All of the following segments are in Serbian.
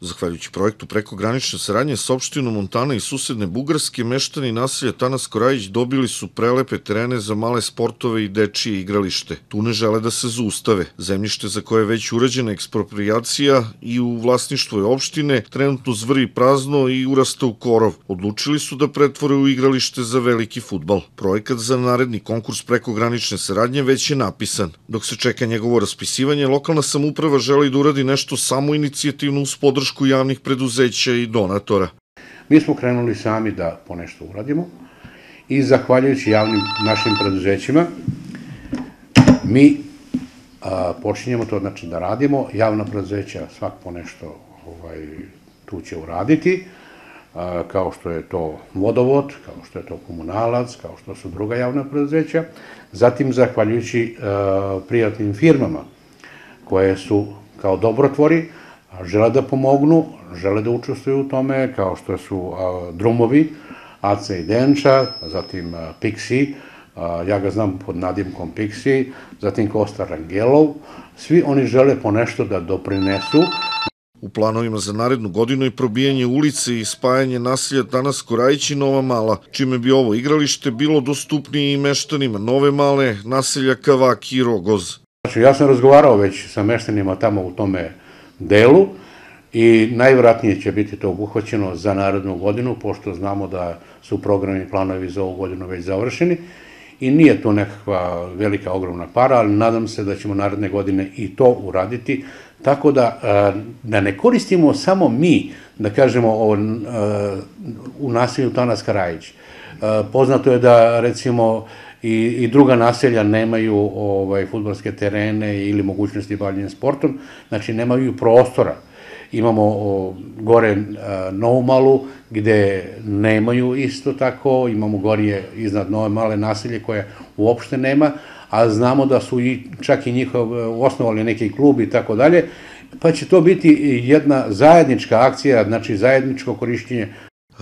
Zahvaljujući projektu prekogranične saradnje s opštinom Montana i susedne Bugarske, meštani naselja Tanas Korajić dobili su prelepe terene za male sportove i dečije igralište. Tu ne žele da se zustave. Zemljište za koje je već urađena ekspropriacija i u vlasništvu je opštine trenutno zvri prazno i urasta u korov. Odlučili su da pretvore u igralište za veliki futbal. Projekat za naredni konkurs prekogranične saradnje već je napisan. Dok se čeka njegovo raspisivanje, lokalna samuprava želi da uradi nešto samoinicijativno uz podršku podršku javnih preduzeća i donatora. Mi smo krenuli sami da ponešto uradimo i zahvaljujući javnim našim preduzećima mi a, počinjemo to znači da radimo, javna preduzeća svak ponešto ovaj, tu će uraditi, a, kao što je to vodovod, kao što je to komunalac, kao što su druga javna preduzeća, zatim zahvaljujući a, prijatnim firmama koje su kao dobrotvori žele da pomognu, žele da učestvuju u tome, kao što su drumovi, AC i Denča, zatim Pixi, ja ga znam pod nadimkom Pixi, zatim Kosta Rangelov, svi oni žele ponešto da doprinesu. U planovima za narednu godinu je probijanje ulice i spajanje nasilja danas Korajić i Nova Mala, čime bi ovo igralište bilo dostupnije i meštanima Nove Male, naselja Kavak i Rogoz. Znači, ja sam razgovarao već sa meštanima tamo u tome delu i najvratnije će biti to obuhvaćeno za narodnu godinu, pošto znamo da su programi i planovi za ovu godinu već završeni i nije to nekakva velika ogromna para, ali nadam se da ćemo naredne godine i to uraditi, tako da, e, da ne koristimo samo mi, da kažemo o, e, u nasilju Tanas Karajić. E, poznato je da, recimo, i, i druga naselja nemaju ovaj, futbalske terene ili mogućnosti bavljenja sportom, znači nemaju prostora. Imamo o, gore a, Noumalu, gde nemaju isto tako, imamo gorije iznad Nove Male naselje koje uopšte nema, a znamo da su i, čak i njihov osnovali neki klub i tako dalje, pa će to biti jedna zajednička akcija, znači zajedničko korišćenje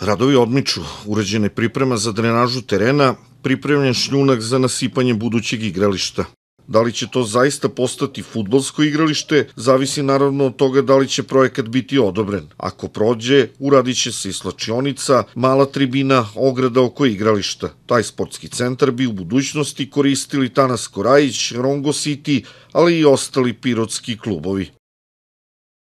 Radovi odmiču, uređene je priprema za drenažu terena, pripremljen šljunak za nasipanje budućeg igrališta. Da li će to zaista postati futbolsko igralište, zavisi naravno od toga da li će projekat biti odobren. Ako prođe, uradit će se i slačionica, mala tribina, ograda oko igrališta. Taj sportski centar bi u budućnosti koristili Tanas Korajić, Rongo City, ali i ostali pirotski klubovi.